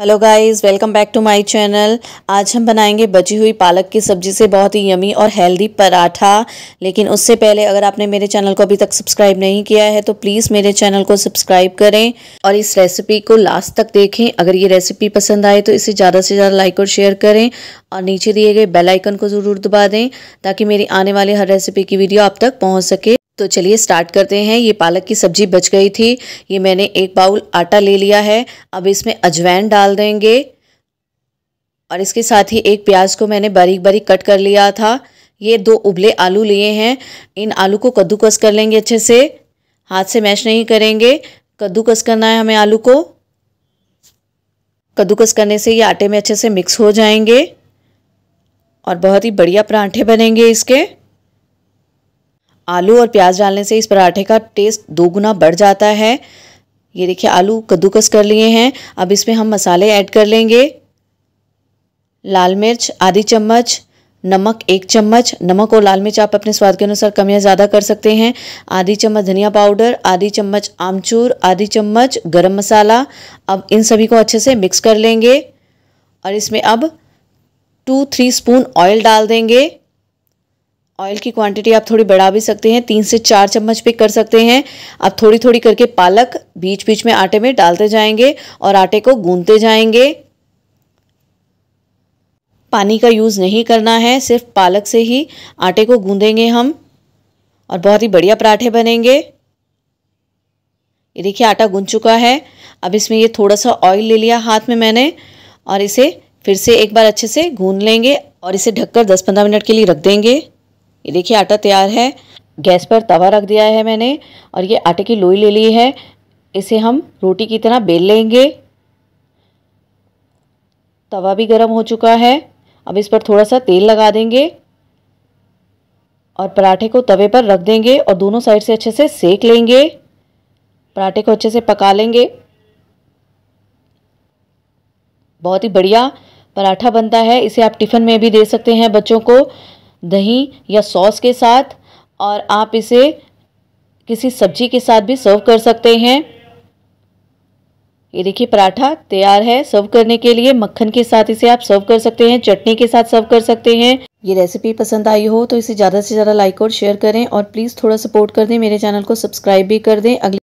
hello guys welcome back to my channel आज हम बनाएंगे बची हुई पालक की सब्जी से बहुत ही यमी और हेल्दी पराठा लेकिन उससे पहले अगर आपने मेरे चैनल को अभी तक सब्सक्राइब नहीं किया है तो प्लीज़ मेरे चैनल को सब्सक्राइब करें और इस रेसिपी को लास्ट तक देखें अगर ये रेसिपी पसंद आए तो इसे ज़्यादा से ज़्यादा लाइक और शेयर करें और नीचे दिए गए बेलाइकन को ज़रूर दबा दें ताकि मेरी आने वाली हर रेसिपी की वीडियो आप तक पहुँच सके तो चलिए स्टार्ट करते हैं ये पालक की सब्जी बच गई थी ये मैंने एक बाउल आटा ले लिया है अब इसमें अजवैन डाल देंगे और इसके साथ ही एक प्याज को मैंने बारीक बारीक कट कर लिया था ये दो उबले आलू लिए हैं इन आलू को कद्दूकस कर लेंगे अच्छे से हाथ से मैश नहीं करेंगे कद्दूकस करना है हमें आलू को कद्दूकस करने से ये आटे में अच्छे से मिक्स हो जाएंगे और बहुत ही बढ़िया परांठे बनेंगे इसके आलू और प्याज डालने से इस पराठे का टेस्ट दोगुना बढ़ जाता है ये देखिए आलू कद्दूकस कर लिए हैं अब इसमें हम मसाले ऐड कर लेंगे लाल मिर्च आधी चम्मच नमक एक चम्मच नमक और लाल मिर्च आप अपने स्वाद के अनुसार कम या ज़्यादा कर सकते हैं आधी चम्मच धनिया पाउडर आधी चम्मच आमचूर आधी चम्मच गरम मसाला अब इन सभी को अच्छे से मिक्स कर लेंगे और इसमें अब टू थ्री स्पून ऑयल डाल देंगे ऑयल की क्वांटिटी आप थोड़ी बढ़ा भी सकते हैं तीन से चार चम्मच पिक कर सकते हैं आप थोड़ी थोड़ी करके पालक बीच बीच में आटे में डालते जाएंगे और आटे को गूंदते जाएंगे पानी का यूज़ नहीं करना है सिर्फ पालक से ही आटे को गूंदेंगे हम और बहुत ही बढ़िया पराठे बनेंगे ये देखिए आटा गूंद चुका है अब इसमें ये थोड़ा सा ऑयल ले लिया हाथ में मैंने और इसे फिर से एक बार अच्छे से गूंद लेंगे और इसे ढककर 10-15 मिनट के लिए रख देंगे ये देखिए आटा तैयार है गैस पर तवा रख दिया है मैंने और ये आटे की लोई ले ली है इसे हम रोटी की तरह बेल लेंगे तवा भी गर्म हो चुका है अब इस पर थोड़ा सा तेल लगा देंगे और पराठे को तवे पर रख देंगे और दोनों साइड से अच्छे से सेक लेंगे पराठे को अच्छे से पका लेंगे बहुत ही बढ़िया पराठा बनता है इसे आप टिफ़िन में भी दे सकते हैं बच्चों को दही या सॉस के साथ और आप इसे किसी सब्जी के साथ भी सर्व कर सकते हैं ये देखिए पराठा तैयार है सर्व करने के लिए मक्खन के साथ इसे आप सर्व कर सकते हैं चटनी के साथ सर्व कर सकते हैं ये रेसिपी पसंद आई हो तो इसे ज़्यादा से ज़्यादा लाइक और शेयर करें और प्लीज़ थोड़ा सपोर्ट कर दें मेरे चैनल को सब्सक्राइब भी कर दें अगले